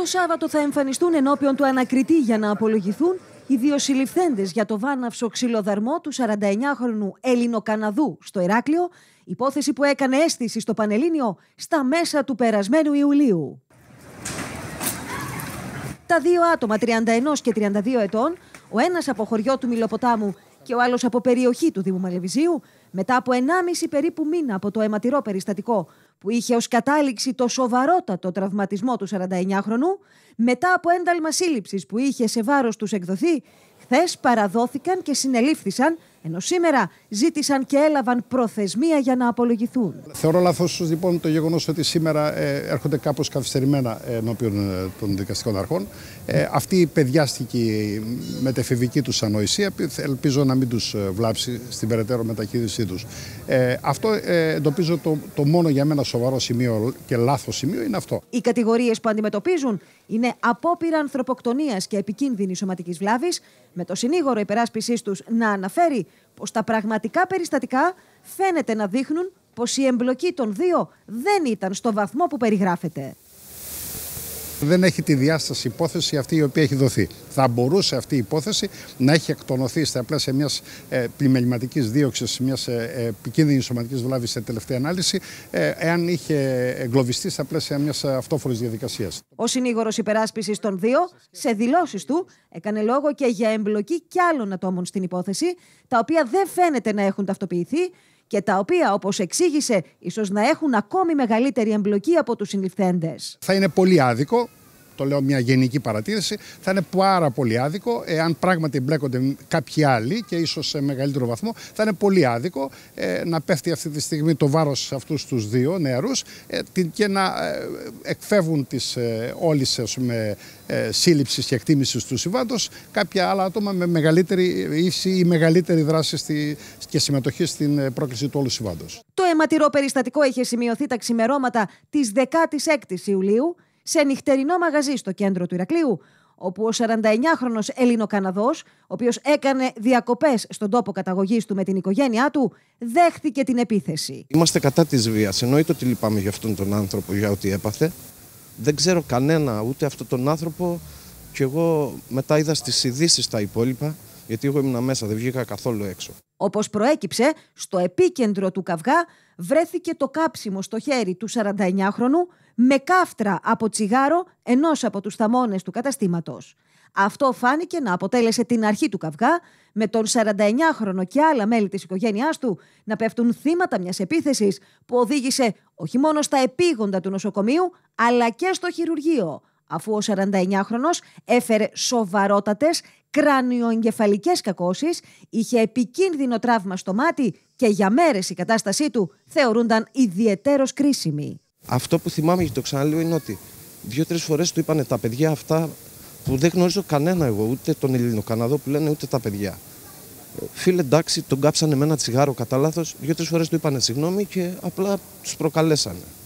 Το Σάββατο θα εμφανιστούν ενώπιον του ανακριτή για να απολογηθούν οι δύο συλληφθέντες για το βάναυσο ξυλοδαρμό του 49χρονου Ελληνοκαναδού στο Ηράκλειο, υπόθεση που έκανε αίσθηση στο Πανελλήνιο στα μέσα του περασμένου Ιουλίου. Τα δύο άτομα, 31 και 32 ετών, ο ένας από χωριό του Μιλοποτάμου και ο άλλος από περιοχή του Δήμου Μαλεβιζίου, μετά από 1,5 περίπου μήνα από το αιματηρό περιστατικό που είχε ως κατάληξη το σοβαρότατο τραυματισμό του 49χρονου, μετά από ένταλμα σύλληψης που είχε σε βάρος τους εκδοθεί, χθες παραδόθηκαν και συνελήφθησαν ενώ σήμερα ζήτησαν και έλαβαν προθεσμία για να απολογηθούν. Θεωρώ λάθος λοιπόν το γεγονός ότι σήμερα ε, έρχονται κάπως καθυστερημένα ε, ενώπιον ε, των δικαστικών αρχών. Ε, αυτή η παιδιάστικη μετεφηβική τους ανοησία ελπίζω να μην τους ε, βλάψει στην περαιτέρω μεταχείρισή τους. αυτό εντοπίζω το, το μόνο για μένα σοβαρό σημείο και λάθος σημείο είναι αυτό. Οι κατηγορίες που αντιμετωπίζουν είναι απόπειρα ανθρωποκτονίας και επικίνδυνη σωματικής βλάβης, με το συνήγορο υπεράσπιση τους να αναφέρει πως τα πραγματικά περιστατικά φαίνεται να δείχνουν πως η εμπλοκή των δύο δεν ήταν στο βαθμό που περιγράφεται. Δεν έχει τη διάσταση υπόθεση αυτή η οποία έχει δοθεί. Θα μπορούσε αυτή η υπόθεση να έχει εκτονωθεί στα πλαίσια μιας πλημεληματικής δίωξης, μιας ε, ε, ε επικίνδυνης σωματικής βλάβης σε τελευταία ανάλυση, ε, εάν είχε εγκλωβιστεί στα πλαίσια μιας αυτόφορης διαδικασίας. Ο συνήγορος υπεράσπισης των δύο, σε δηλώσεις του, έκανε λόγο και για εμπλοκή κι άλλων ατόμων στην υπόθεση, τα οποία δεν φαίνεται να έχουν ταυτοποιηθεί και τα οποία, όπως εξήγησε, ίσως να έχουν ακόμη μεγαλύτερη εμπλοκή από τους συνηθέντες. Θα είναι πολύ άδικο το λέω μια γενική παρατήρηση, θα είναι πάρα πολύ άδικο. Εάν πράγματι εμπλέκονται κάποιοι άλλοι και ίσως σε μεγαλύτερο βαθμό, θα είναι πολύ άδικο ε, να πέφτει αυτή τη στιγμή το βάρος σε αυτούς τους δύο νεαρούς ε, και να ε, εκφεύγουν τη ε, όλη ε, σύλληψη και εκτίμησης του συμβάντος κάποια άλλα άτομα με μεγαλύτερη ύψη ή μεγαλύτερη δράση στη, και συμμετοχή στην ε, πρόκληση του όλου συμβάντος. Το αιματηρό περιστατικό είχε σημειωθεί τα ξημερώματα της 16η Ιουλίου σε νυχτερινό μαγαζί στο κέντρο του Ηρακλείου, όπου ο 49χρονος Ελληνοκαναδός, ο οποίος έκανε διακοπές στον τόπο καταγωγής του με την οικογένειά του, δέχθηκε την επίθεση. Είμαστε κατά της βίας. Εννοείται ότι λυπάμαι για αυτόν τον άνθρωπο, για ό,τι έπαθε. Δεν ξέρω κανένα, ούτε αυτόν τον άνθρωπο. Και εγώ μετά είδα στις ειδήσεις τα υπόλοιπα, γιατί εγώ ήμουν μέσα, δεν βγήκα καθόλου έξω. Όπως προέκυψε, στο επίκεντρο του καυγά βρέθηκε το κάψιμο στο χέρι του 49χρονου με κάφτρα από τσιγάρο ενός από τους θαμώνες του καταστήματος. Αυτό φάνηκε να αποτέλεσε την αρχή του καυγά, με τον 49χρονο και άλλα μέλη της οικογένειάς του να πέφτουν θύματα μιας επίθεσης που οδήγησε όχι μόνο στα επίγοντα του νοσοκομείου, αλλά και στο χειρουργείο, αφού ο 49χρονος έφερε σοβαρότατες κρανιοεγκεφαλικές κακώσεις, είχε επικίνδυνο τραύμα στο μάτι και για μέρες η κατάστασή του θεωρούνταν ιδιαίτερος κρίσιμη. Αυτό που θυμάμαι και το ξαναλέω είναι ότι δύο-τρει φορές του είπανε τα παιδιά αυτά που δεν γνωρίζω κανένα εγώ, ούτε τον Ελληνοκαναδό που λένε, ούτε τα παιδιά. Φίλε, εντάξει, τον κάψανε με ένα τσιγάρο κατά λάθος. Δύο-τρει φορές του είπανε συγγνώμη και απλά τους προκαλέσανε.